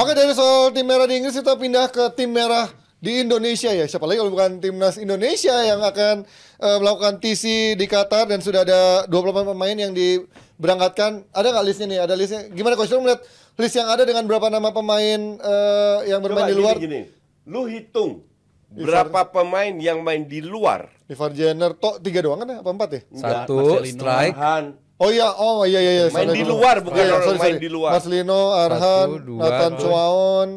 Oke dari soal tim merah di Inggris kita pindah ke tim merah di Indonesia ya. Siapa lagi kalau bukan timnas Indonesia yang akan uh, melakukan TC di Qatar dan sudah ada 28 pemain yang diberangkatkan. Ada nggak listnya nih? Ada listnya? Gimana coach lu melihat list yang ada dengan berapa nama pemain uh, yang bermain Coba di luar? Gini, gini. Lu hitung berapa Ivar, pemain yang main di luar? Ivar Jenner, tok tiga doang kan? Ya? Apa empat ya? Satu, Satu strike. Oh iya, oh iya iya iya. Main sorry, di luar bukan iya, iya sorry, main di luar. Lino, Arhan, Satu, dua, Nathan Cuaon,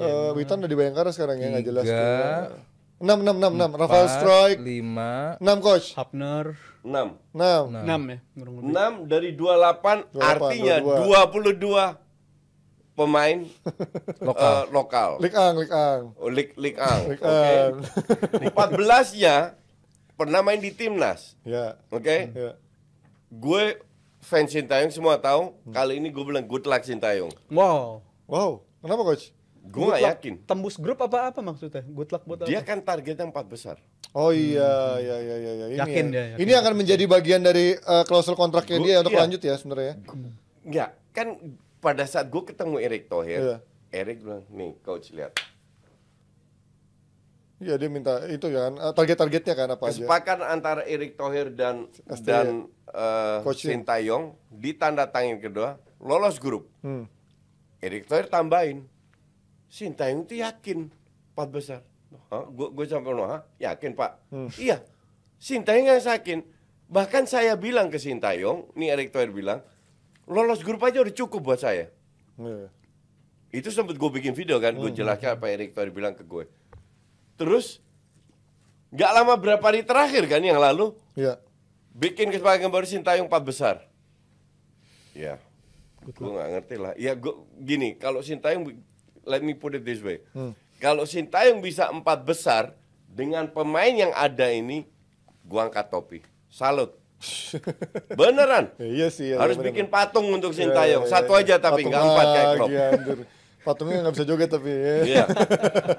uh, Witan udah di Bayangkara sekarang ya nggak jelas. Tiga, enam enam enam enam. Rafael Strike. Lima. Enam coach. Hapner. Enam. Enam. Enam ya. Enam dari dua delapan artinya dua puluh dua pemain lokal. Uh, lokal. Lik Ang, Lik Ang. Oh, Lik Lik Ang. Empat belasnya pernah main di timnas. Ya. Oke. Okay? Ya gue fans Sintayong semua tahu kali ini gue bilang good luck Sintayong. Wow. Wow. Kenapa coach? Gue gak yakin. Tembus grup apa apa maksudnya? Good luck buat Dia apa? kan targetnya empat besar. Oh iya, hmm. iya, iya, iya, iya. Ini yakin ya. Yakin. Ini akan menjadi bagian dari uh, klausul kontraknya gua, dia untuk iya. lanjut ya sebenarnya. Enggak, ya? kan pada saat gue ketemu Erik Thohir, yeah. Erik bilang, nih coach lihat, Iya dia minta itu kan eh, target-targetnya kan apa Kesepakan aja. antara Erick Thohir dan Pasti, dan ya. uh, Sintayong ditandatangin kedua lolos grup. Hmm. Erick Thohir tambahin Sintayong tuh yakin empat besar. Gue gue sampai Noah yakin pak. Hmm. Iya Sintayong yang yakin. Bahkan saya bilang ke Sintayong, nih Erick Thohir bilang lolos grup aja udah cukup buat saya. Hmm. Itu sempat gue bikin video kan, gue hmm. jelaskan apa Erick Thohir bilang ke gue Terus nggak lama berapa hari terakhir kan yang lalu? Iya. Bikin kesepakatan baru Sintayong empat besar. Ya. Gue nggak ngerti lah. Ya gue gini, kalau Sintayong let me put it this way. Hmm. Kalau Sintayong bisa empat besar dengan pemain yang ada ini, gua angkat topi. Salut. Beneran? Iya sih. Iya Harus bener bikin patung untuk Sintayong. Iya, iya, Satu aja tapi nggak empat kayak Klopp. Patungnya nggak bisa joget tapi. Ya. Iya.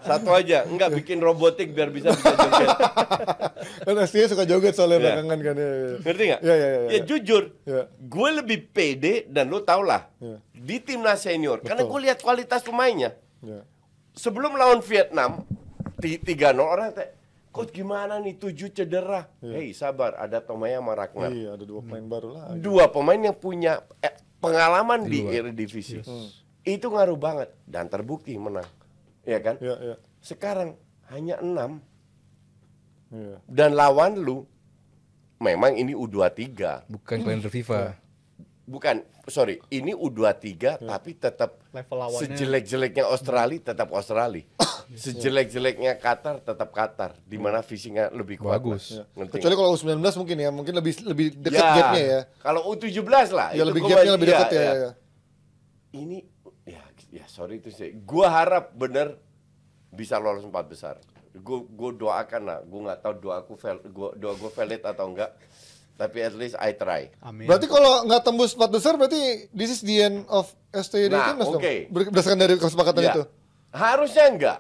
Satu aja, nggak bikin robotik biar bisa bisa joget. Karena suka joget soalnya yeah. belakangan kan. Ya, Ngerti nggak? Iya, iya, iya. Ya iya. jujur, ya. gue lebih pede dan lo tau lah ya. di timnas senior. Betul. Karena gue lihat kualitas pemainnya. Ya. Sebelum lawan Vietnam tiga nol orang teh Coach gimana nih tujuh cedera? Yeah. Hei sabar, ada Tomaya Marakna. Iya, ada dua pemain hmm. baru lah. Dua pemain yang punya eh, pengalaman di, di divisi. Yes. Hmm itu ngaruh banget dan terbukti menang ya kan ya, ya. sekarang hanya enam ya. dan lawan lu memang ini U23 bukan hmm. kalender FIFA bukan sorry ini U23 ya. tapi tetap sejelek-jeleknya Australia tetap Australia iya. sejelek-jeleknya Qatar tetap Qatar di iya. mana visinya lebih kuat bagus ya. kecuali kalau U19 mungkin ya mungkin lebih lebih dekat ya, gapnya ya kalau U17 lah ya lebih gapnya lebih dekat ya, ya. ya. ini ya sorry itu sih gue harap bener bisa lolos empat besar gue gue doakan lah gue nggak tahu doaku fail gue doa gue valid atau enggak tapi at least I try. Amin. Berarti kalau nggak tembus empat besar berarti this is the end of STD nah, Timnas okay. dong. Berdasarkan dari kesepakatan ya. itu. Harusnya enggak.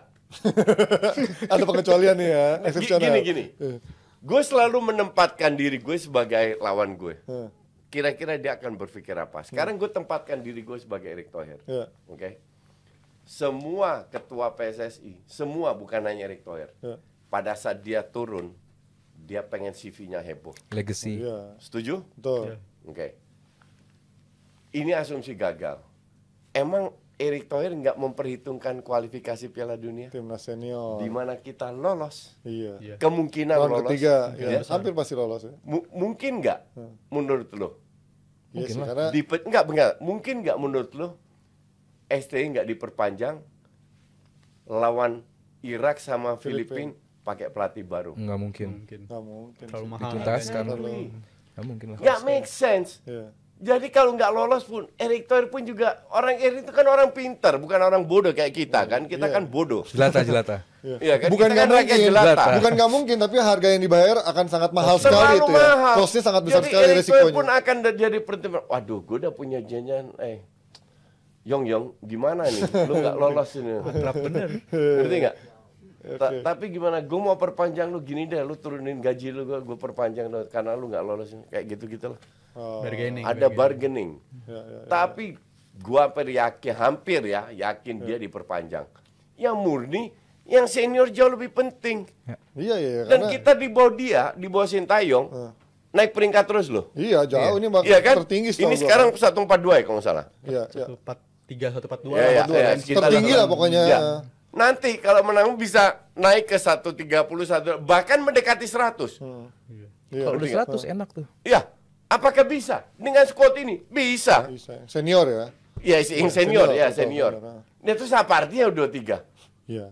Ada pengecualian nih ya, Gini gini. Eh. Gue selalu menempatkan diri gue sebagai lawan gue. Eh. Hmm kira-kira dia akan berpikir apa. Sekarang gue tempatkan diri gue sebagai Erick Thohir. Yeah. Oke. Okay? Semua ketua PSSI, semua bukan hanya Erick Thohir. Yeah. Pada saat dia turun, dia pengen CV-nya heboh. Legacy. Yeah. Setuju? Betul. Yeah. Oke. Okay. Ini asumsi gagal. Emang Erick Thohir nggak memperhitungkan kualifikasi Piala Dunia? Timnas senior. Di mana kita lolos? Iya. iya. Kemungkinan Lawan lolos. ketiga, iya, ya. ya. hampir pasti lolos ya. mungkin nggak? Hmm. Menurut lo? Iya mungkin yes, karena... Dipe... Enggak, enggak. Mungkin enggak menurut lo STI enggak diperpanjang lawan Irak sama Filipina pakai pelatih baru. Enggak mungkin. Enggak mungkin. Enggak mungkin. Terlalu mahal. mungkin lah. Enggak make sense. Yeah. Jadi kalau nggak lolos pun Erick Thohir pun juga orang Erick itu kan orang pintar, bukan orang bodoh kayak kita iya. kan. Kita yeah. kan bodoh. Jelata jelata. Iya kan? Bukan nggak kan mungkin. Jelata. Bukan nggak mungkin, tapi harga yang dibayar akan sangat mahal Terlalu sekali itu ya. mahal. Kosnya sangat besar jadi sekali Eric risikonya. Jadi pun akan jadi pertimbangan. Waduh, gue udah punya janjian. Eh, Yong Yong, gimana nih? Lu nggak lolos ini. Akrab bener. Ngerti nggak? Ta okay. Tapi gimana? Gue mau perpanjang lu gini deh. Lu turunin gaji lu, gue perpanjang lu karena lu nggak lolos ini. Kayak gitu gitu lah. Oh. Bargaining. Ada bargaining. bargaining. Ya, ya, ya, Tapi gua yakin hampir ya yakin ya. dia diperpanjang. Yang murni yang senior jauh lebih penting. Iya iya. Ya, Dan karena... kita di bawah dia, di bawah Sintayong, ya. naik peringkat terus loh. Iya jauh iya. ini bakal iya, kan? tertinggi. Ini sekarang satu empat dua ya kalau nggak salah. Iya. iya. Satu empat tiga satu empat dua. Iya, iya, tertinggi lah pokoknya. Ya. Nanti kalau menang bisa naik ke satu tiga puluh satu bahkan mendekati seratus. Hmm. Iya. Kalau udah seratus enak tuh. Iya. Apakah bisa dengan squad ini? Bisa. bisa. Senior ya? Iya, iya senior, senior, ya senior. Nah, terus apa artinya U23? Iya. iya.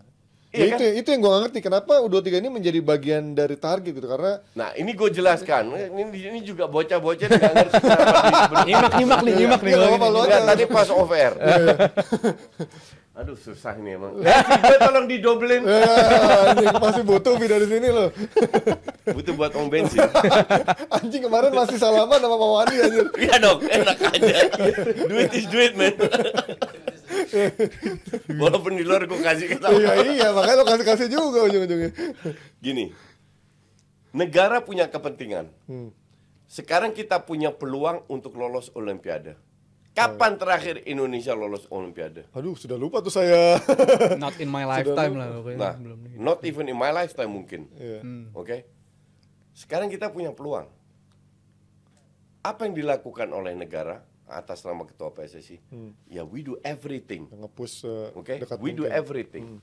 Ya, ya kan? itu, itu yang gue ngerti kenapa U23 ini menjadi bagian dari target gitu karena nah ini gue jelaskan ini, ini juga bocah-bocah nggak ngerti nyimak nyimak nih iya. nyimak nih nggak gitu. tadi pas off air Aduh susah nih emang. Ya, eh, tolong didobelin. Ya, ini pasti butuh video di sini loh. Butuh buat om bensin. anjing kemarin masih salaman sama Pak Wani anjir. Iya dong, enak aja. Duit is duit, man. Walaupun di luar gue kasih kita, Iya iya, makanya lo kasih-kasih juga ujung-ujungnya. Gini. Negara punya kepentingan. Hmm. Sekarang kita punya peluang untuk lolos olimpiade Kapan terakhir Indonesia lolos Olimpiade? Aduh, sudah lupa tuh saya. not in my lifetime lah pokoknya. Nah, Belum not even in my lifetime mungkin. Yeah. Hmm. Oke. Okay? Sekarang kita punya peluang. Apa yang dilakukan oleh negara atas nama ketua PSSI? Hmm. Ya, we do everything. Ngepus uh, Oke. Okay? We mungkin. do everything. Hmm.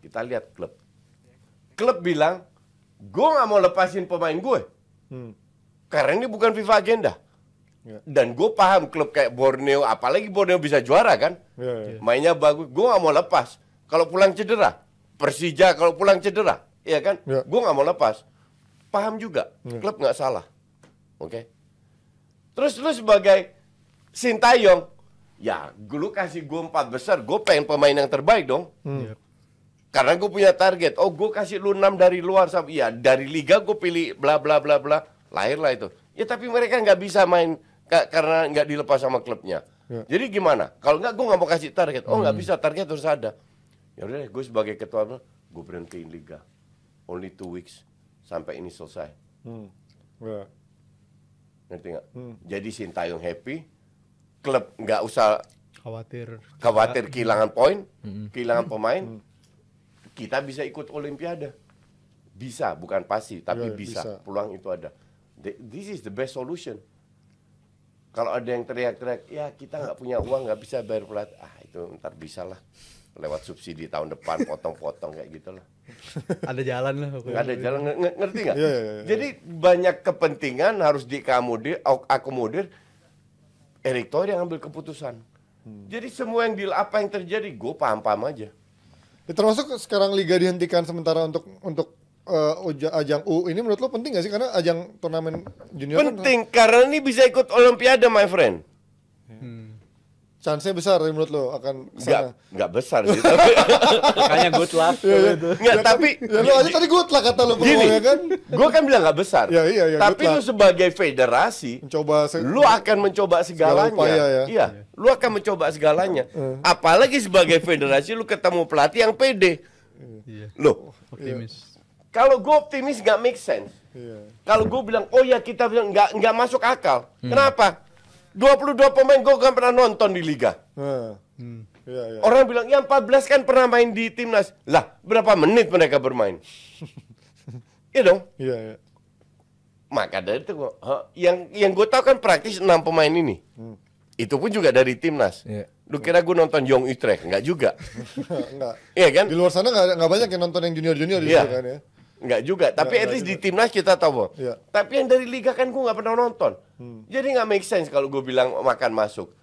Kita lihat klub. Klub bilang, "Gue gak mau lepasin pemain gue." Hmm. Karena ini bukan FIFA agenda. Iya. Dan gue paham klub kayak Borneo, apalagi Borneo bisa juara kan, yeah, yeah. mainnya bagus. Gue gak mau lepas. Kalau pulang cedera, Persija kalau pulang cedera, ya kan, yeah. gue gak mau lepas. Paham juga, yeah. klub gak salah, oke. Okay? Terus lu sebagai Sintayong, ya lu kasih gue empat besar, gue pengen pemain yang terbaik dong. Hmm. Yeah karena gue punya target oh gue kasih lu enam dari luar ya dari liga gue pilih bla bla bla bla lahirlah itu ya tapi mereka nggak bisa main karena nggak dilepas sama klubnya. Ya. Jadi gimana? Kalau nggak gue nggak mau kasih target. Oh nggak hmm. bisa target harus ada. Ya udah gue sebagai ketua gue berhentiin liga. Only two weeks sampai ini selesai. Hmm. Yeah. Ngerti nggak? Hmm. Jadi Sintayong happy, klub nggak usah khawatir khawatir kehilangan poin, hmm. kehilangan pemain. Hmm. Kita bisa ikut Olimpiade. Bisa, bukan pasti, tapi yeah, bisa. bisa. Peluang itu ada. This is the best solution kalau ada yang teriak-teriak ya kita nggak punya uang nggak bisa bayar pelat ah itu ntar bisa lah lewat subsidi tahun depan potong-potong kayak gitu lah ada jalan lah nggak ada jalan ng ngerti nggak yeah, yeah, yeah. Iya. jadi banyak kepentingan harus diakomodir akomodir Erick Thohir yang ambil keputusan hmm. jadi semua yang di apa yang terjadi gue paham paham aja ya, termasuk sekarang liga dihentikan sementara untuk untuk uh, ajang U ini menurut lo penting gak sih karena ajang turnamen junior kan- penting kan, karena ini bisa ikut olimpiade my friend hmm. chance nya besar menurut lo akan kesana. nggak nggak besar sih tapi makanya good luck ya, ya. nggak ya, kan? tapi ya, lo aja tadi good luck kata lo gini ya kan gue kan bilang nggak besar ya, iya, iya, tapi lo sebagai federasi mencoba se lo akan mencoba segalanya segala upaya, ya. iya lo akan mencoba segalanya iya. apalagi sebagai federasi lo ketemu pelatih yang pede Iya. Loh, optimis kalau gue optimis nggak make sense. Yeah. Kalau gue bilang, oh ya kita bilang nggak nggak masuk akal. Hmm. Kenapa? 22 pemain gue kan pernah nonton di liga. Nah. Hmm. Hmm. Yeah, yeah. Orang bilang, ya 14 kan pernah main di timnas. Lah, berapa menit mereka bermain? Iya dong. Iya. Yeah, yeah. Maka dari itu, gua, huh, yang yang gue tahu kan praktis 6 pemain ini. Hmm. Itu pun juga dari timnas. Yeah. Lu kira gue nonton Young Utrecht? Enggak juga. Enggak. Iya kan? Di luar sana enggak, banyak yang nonton yang junior-junior yeah. kan ya? Enggak juga, tapi ya, at least di timnas kita tahu. Ya. Tapi yang dari liga kan gue nggak pernah nonton. Hmm. Jadi nggak make sense kalau gue bilang makan masuk.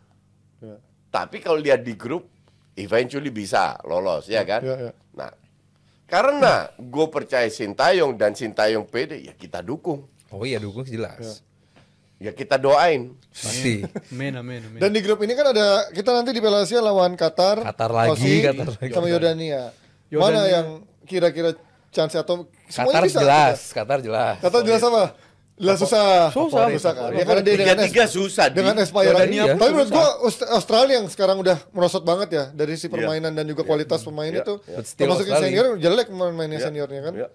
Ya. Tapi kalau lihat di grup, eventually bisa lolos, ya, ya kan? Ya, ya. Nah, karena ya. gue percaya Sintayong dan Sintayong PD, ya kita dukung. Oh iya dukung jelas. Ya ya kita doain pasti amin, amin amin dan di grup ini kan ada kita nanti di Malaysia lawan Qatar Qatar lagi Qatar lagi sama Yordania mana yang kira-kira chance atau Qatar bisa, jelas, bisa. Qatar jelas. Qatar jelas apa? Lah susah. Susah, susah kan. Ya karena dia dengan tiga susah dengan Aspire iya. Tapi menurut gua Australia yang sekarang udah merosot banget ya dari si iya. permainan yeah. dan juga iya. kualitas yeah. pemain yeah. itu. Yeah. Termasuk senior jelek pemainnya yeah. seniornya kan. Yeah.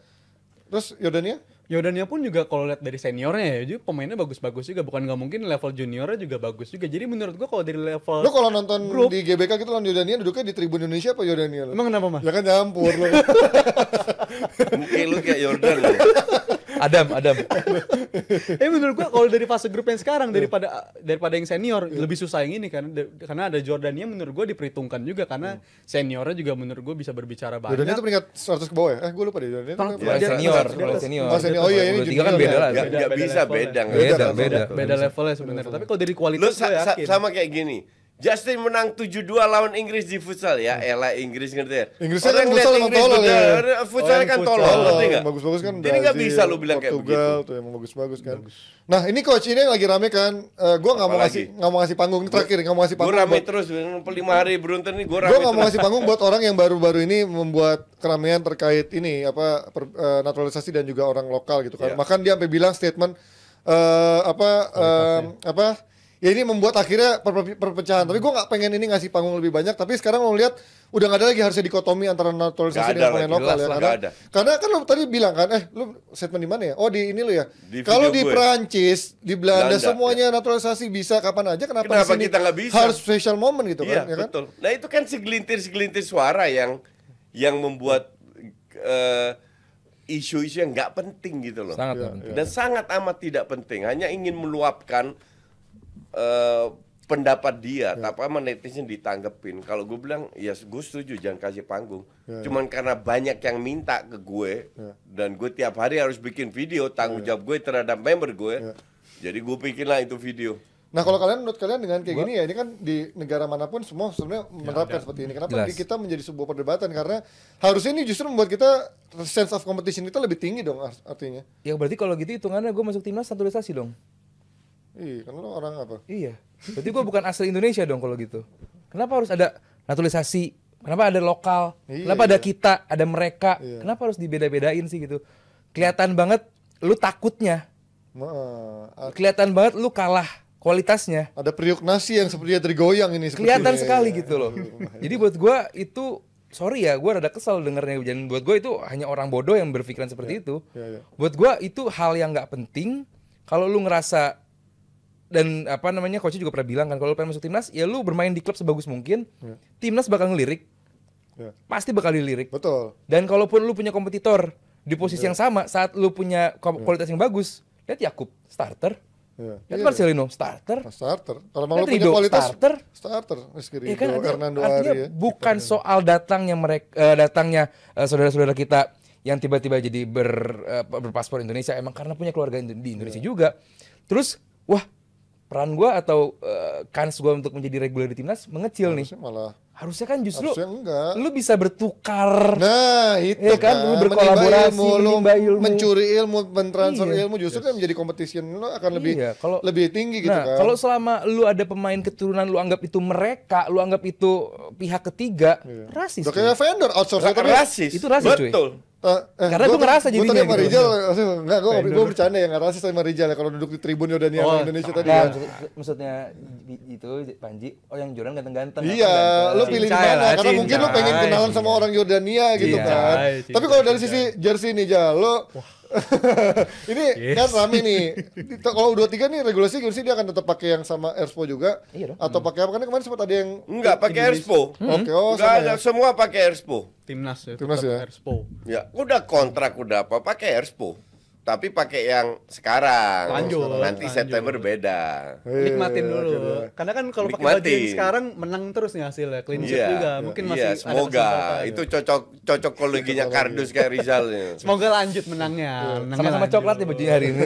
Terus Yordania? Yordania pun juga kalau lihat dari seniornya ya, juga pemainnya bagus-bagus juga. Bukan nggak mungkin level juniornya juga bagus juga. Jadi menurut gua kalau dari level Lo kalau nonton group, di GBK gitu lawan Yordania duduknya di tribun Indonesia apa Yordania lo? Emang kenapa, Mas? Ya kan nyampur ya lo. Mungkin lu kayak Jordan lu. Adam, Adam. eh menurut gua kalau dari fase grup yang sekarang daripada daripada yang senior yeah. lebih susah yang ini karena karena ada Jordannya menurut gua diperhitungkan juga karena seniornya juga menurut gua bisa berbicara banyak. Jordan itu peringkat 100 ke bawah ya? Eh gua lupa deh Jordan. ya, senior, senior, senior. Oh, senior. Oh iya ini juga kan beda lah. Enggak bisa beda, beda, beda, beda levelnya sebenarnya. Tapi kalau dari kualitas lu, sa sa sama kayak gini Justin menang 7-2 lawan Inggris di futsal ya. Hmm. Elah Inggris ngerti ya. Inggrisnya kan, ya. kan futsal emang tolol ya. Futsalnya kan tolol, ngerti enggak? Bagus-bagus kan. Jadi enggak bisa lu bilang kayak begitu. tuh emang bagus-bagus kan. Nah, ini coach ini lagi rame kan. Uh, gua enggak mau ngasih enggak mau ngasih panggung terakhir, enggak mau ngasih panggung. Gua rame buat, terus 5 hari beruntun ini gua rame. Gua enggak mau ngasih panggung buat orang yang baru-baru ini membuat keramaian terkait ini apa per, eh, naturalisasi dan juga orang lokal gitu kan. Yeah. Iya. dia sampai bilang statement uh, apa apa ya ini membuat akhirnya per perpecahan. Tapi gue gak pengen ini ngasih panggung lebih banyak. Tapi sekarang mau lihat udah gak ada lagi harusnya dikotomi antara naturalisasi dengan pemain lokal ya. Karena, karena kan lo tadi bilang kan, eh lo statement di mana ya? Oh di ini lo ya. Kalau di Perancis, di Belanda, Belanda semuanya ya. naturalisasi bisa kapan aja. Kenapa, kenapa di kita gak bisa? harus special moment gitu iya, kan? Ya kan? betul. Nah itu kan segelintir-segelintir suara yang yang membuat isu eh, isu-isu yang nggak penting gitu loh. Sangat ya, penting. Dan sangat amat tidak penting. Hanya ingin meluapkan Eh, pendapat dia, yeah. tapi sama netizen ditanggepin. Kalau gue bilang, ya gue setuju jangan kasih panggung. Yeah, ya. Cuman yeah. karena banyak yang minta ke gue yeah. dan gue tiap hari harus bikin video tanggung yeah. jawab gue terhadap member gue. Yeah. Jadi gue lah itu video. Nah kalau kalian menurut kalian dengan kayak Gua? gini ya ini kan di negara manapun semua sebenarnya ya, menerapkan ya, seperti ini. Kenapa Jelas. kita menjadi sebuah perdebatan karena harusnya ini justru membuat kita sense of competition kita lebih tinggi dong artinya. Ya berarti kalau gitu hitungannya gue masuk timnas naturalisasi dong. Iya, kan lo orang apa? Iya. Berarti gue bukan asli Indonesia dong kalau gitu. Kenapa harus ada naturalisasi? Kenapa ada lokal? Iya, Kenapa iya. ada kita, ada mereka? Iya. Kenapa harus dibeda-bedain sih gitu? Kelihatan banget lu takutnya. Ma, Kelihatan banget lu kalah kualitasnya. Ada periuk nasi yang sepertinya tergoyang ini. Kelihatan sekali gitu loh. Iya, iya, iya. Jadi buat gue itu sorry ya gue rada kesel dengernya dan buat gue itu hanya orang bodoh yang berpikiran seperti itu. Buat gue itu hal yang nggak penting. Kalau lu ngerasa dan apa namanya coach juga pernah bilang kan kalau pengen masuk timnas ya lu bermain di klub sebagus mungkin yeah. timnas bakal ngelirik yeah. pasti bakal dilirik betul dan kalaupun lu punya kompetitor di posisi yeah. yang sama saat lu punya ya. kualitas yang bagus lihat Yakub starter Ya. Lihat iya. Marcelino starter. Starter. Kalau mau punya kualitas starter, starter. Rizky iya Rido, ya kan, Hernando Ari ya. Bukan iya. soal datangnya mereka uh, eh, datangnya saudara eh, saudara-saudara kita yang tiba-tiba jadi ber, uh, berpaspor Indonesia emang karena punya keluarga di Indonesia yeah. juga. Terus wah peran gue atau uh, kans gue untuk menjadi reguler di timnas mengecil harusnya nih. Malah harusnya kan justru harusnya lu bisa bertukar. Nah itu ya kan, kan? lu berkolaborasi, ilmu, lu mencuri ilmu, mentransfer iya. ilmu justru kan yes. kan menjadi kompetisi lu akan lebih iya, kalo, lebih tinggi gitu nah, kan. Kalau selama lu ada pemain keturunan lu anggap itu mereka, lu anggap itu pihak ketiga, iya. rasis. kayak vendor outsource rasis. Itu rasis Betul. cuy. Uh, Karena gue ngerasa jadi Gue Marijal, enggak, gue, gue bercanda ya, ngerasa sama Rijal ya Kalau duduk di tribun Yordania oh, Indonesia nah, tadi ya. Maksudnya itu Panji, oh yang Jordan ganteng-ganteng Iya, lo pilih di mana, karena mungkin lo pengen kenalan sama orang Yordania gitu iya, kan Tapi kalau dari sisi jersey nih Jal, lo ini yes. kan rame nih. Kalau U23 nih regulasi gimana sih? dia akan tetap pakai yang sama Erspo juga iya atau pakai apa? Karena kemarin sempat ada yang enggak pakai Erspo. Hmm. Oke, okay, oh enggak, sama ya. semua pakai Erspo. Timnas ya. Timnas ya. Erspo. Ya, udah kontrak udah apa pakai Erspo tapi pakai yang sekarang. Lanjut. Nanti lanjut. September beda. Nikmatin dulu. Karena kan kalau pakai baju yang sekarang menang terus nih hasilnya. Clean sheet yeah. juga. Mungkin yeah. masih yeah, semoga itu cocok cocok koleginya kardus kayak Rizal semoga lanjut menangnya. Iya. Sama-sama coklat nih bajunya hari ini.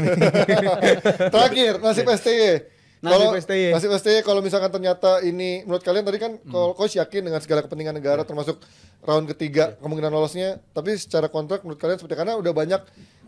Terakhir nasib STY. Nasib kalau, STY. Nasib STY kalau misalkan ternyata ini menurut kalian tadi kan hmm. kalau coach yakin dengan segala kepentingan negara yeah. termasuk round ketiga yeah. kemungkinan lolosnya, tapi secara kontrak menurut kalian seperti karena udah banyak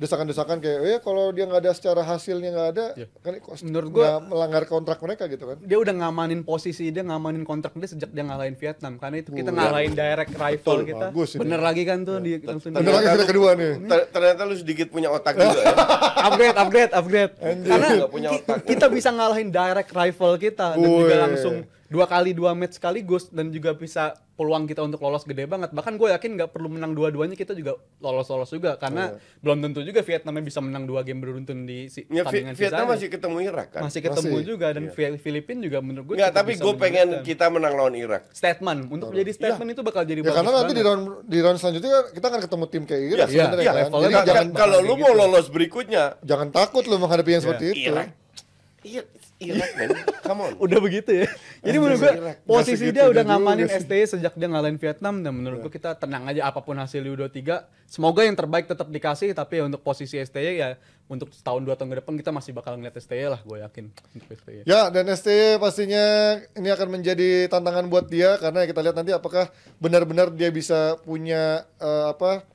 desakan-desakan kayak ya kalau dia nggak ada secara hasilnya nggak ada ya. kan menurut gua melanggar kontrak mereka gitu kan dia udah ngamanin posisi dia ngamanin kontrak dia sejak dia ngalahin Vietnam karena itu kita uh, ngalahin ya. direct rival kita bagus, bener ini. lagi kan tuh ya. di langsung bener lagi kita kedua nih ternyata lu sedikit punya otak juga ya upgrade upgrade upgrade karena punya otak kita bisa ngalahin direct rival kita dan juga langsung dua kali dua match sekaligus dan juga bisa peluang kita untuk lolos gede banget bahkan gue yakin nggak perlu menang dua-duanya kita juga lolos lolos juga karena oh, belum tentu juga Vietnamnya bisa menang dua game beruntun di si ya, pertandingan Vietnam masih ketemu Irak kan masih ketemu masih. juga dan iya. Filipina juga menurut gue nggak tapi gue pengen kita menang lawan Irak statement untuk oh. jadi statement ya. itu bakal jadi ya, karena nanti di round di round selanjutnya kita akan ketemu tim kayak Irak ya, ya, ya, kan? jangan kalau lu mau gitu. lolos berikutnya jangan takut lu menghadapi yang iya. seperti itu iya. Irak men, iya. come on. udah begitu ya. Jadi menurut gue posisi dia udah ngamanin ST e sejak dia ngalahin Vietnam dan menurut gue iya. kita tenang aja apapun hasil Udo 3 semoga yang terbaik tetap dikasih tapi ya untuk posisi ST e ya untuk setahun dua tahun ke depan kita masih bakal ngeliat ST e lah gue yakin Ya dan ST pastinya ini akan menjadi tantangan buat dia karena ya kita lihat nanti apakah benar-benar dia bisa punya eh, apa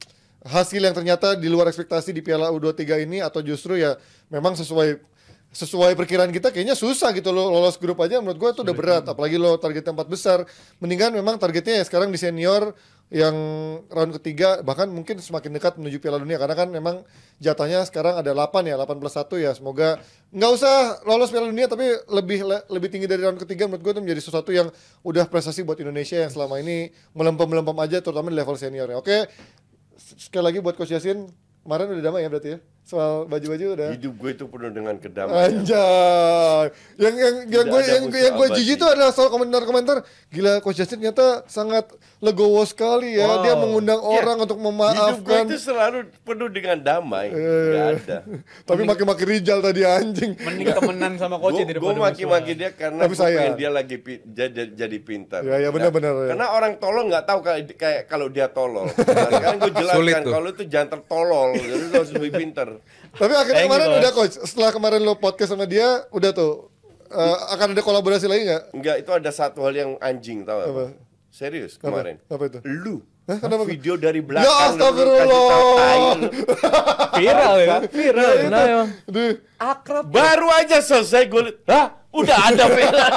hasil yang ternyata di luar ekspektasi di Piala U23 ini atau justru ya memang sesuai sesuai perkiraan kita kayaknya susah gitu lo lolos grup aja menurut gue itu udah berat apalagi lo targetnya empat besar mendingan memang targetnya ya sekarang di senior yang round ketiga bahkan mungkin semakin dekat menuju Piala Dunia karena kan memang jatahnya sekarang ada 8 ya 8 plus 1 ya semoga nggak usah lolos Piala Dunia tapi lebih le, lebih tinggi dari round ketiga menurut gue itu menjadi sesuatu yang udah prestasi buat Indonesia yang selama ini melempem-melempem aja terutama di level senior ya oke sekali lagi buat Coach Yasin kemarin udah damai ya berarti ya soal baju-baju udah hidup gue itu penuh dengan kedamaian anjay yang yang yang gue yang, yang, gue jijik itu adalah soal komentar-komentar gila Coach Justin ternyata sangat legowo sekali ya wow. dia mengundang ya. orang untuk memaafkan hidup gue itu selalu penuh dengan damai eh. gak ada tapi maki-maki Rijal tadi anjing mending temenan sama Coach gue gue maki-maki dia karena tapi gue pengen dia lagi pi, jadi, pintar ya ya nah, benar-benar ya. karena orang tolol nggak tahu kayak kalau dia tolol nah, kan gue jelaskan kalau itu jangan tertolol jadi harus lebih pintar tapi akhirnya Thank kemarin you, udah coach, setelah kemarin lo podcast sama dia, udah tuh uh, akan ada kolaborasi lagi nggak? Enggak, itu ada satu hal yang anjing tau apa? apa? Serius kemarin. Apa, itu? Lu Hah, kenapa? video dari ya belakang ya astagfirullah viral ya viral ya, nah, akrab baru aja selesai gue hah Udah ada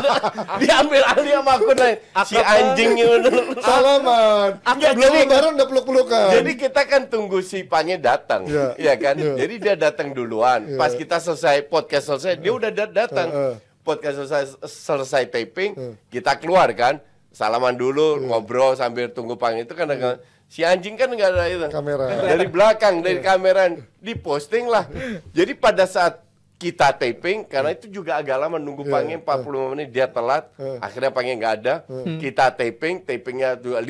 Diambil alih sama aku lain. Si anjingnya udah. Salaman. ya, belum jadi, lebaran udah peluk-pelukan. Jadi kita kan tunggu si Panye datang. ya ya kan? Yeah. Jadi dia datang duluan. Yeah. Pas kita selesai podcast selesai, dia iya. udah datang. Iya. Podcast selesai, selesai taping, iya. kita keluar kan. Salaman dulu, yeah. ngobrol sambil tunggu Panye itu kan yeah. Si anjing kan nggak ada itu. Kamera. Dari belakang, dari kamera kameran. Diposting lah. Jadi pada saat kita taping karena itu juga agak lama nunggu iya, panggil 45 iya. menit dia telat iya. akhirnya panggil nggak ada hmm. kita taping tapingnya 50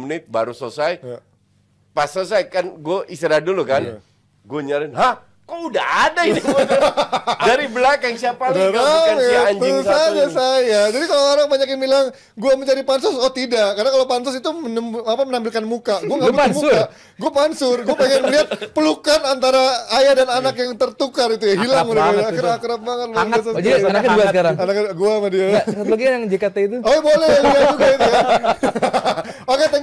menit baru selesai pas selesai kan gue istirahat dulu kan gue nyariin hah Kok udah ada ini dari belakang siapa lagi bukan si anjing satu saja saya. Jadi kalau orang banyak yang bilang gua mencari pansus, oh tidak, karena kalau pansus itu menem, apa menampilkan muka. Gua nggak pansur. muka. Gua pansur, gua pengen melihat pelukan antara ayah dan anak yang tertukar itu ya hilang udah akrab, akrab, akrab banget. Hangat. Jadi anaknya dua sekarang. Anak gua sama dia. Satu lagi yang JKT itu. Oh, boleh juga itu ya.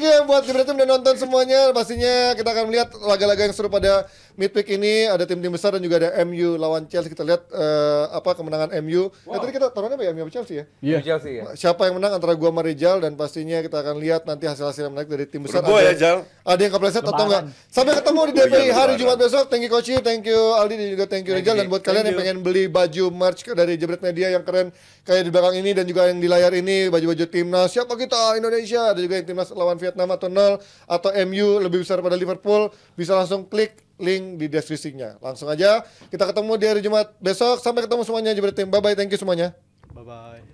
lagi ya buat Team dan nonton semuanya. Pastinya kita akan melihat laga-laga yang seru pada midweek ini. Ada tim-tim besar dan juga ada MU lawan Chelsea. Kita lihat uh, apa kemenangan MU. Eh, wow. Ya, tadi kita taruhnya apa ya? MU Chelsea ya? Yeah. Chelsea ya. Siapa yang menang antara gua sama Rizal dan pastinya kita akan lihat nanti hasil-hasil yang menarik dari tim besar. ya, Jal. Ada yang kepleset atau enggak. Sampai ketemu di oh, iya, DPI hari Jumat besok. Thank you Kochi thank you Aldi dan juga thank you Rizal. Dan buat kalian yang pengen beli baju merch dari Jebret Media yang keren kayak di belakang ini dan juga yang di layar ini baju-baju timnas siapa kita Indonesia ada juga yang timnas lawan Vietnam Vietnam atau nol atau MU lebih besar pada Liverpool bisa langsung klik link di deskripsinya. Langsung aja kita ketemu di hari Jumat besok. Sampai ketemu semuanya Jebret tim Bye bye. Thank you semuanya. Bye bye.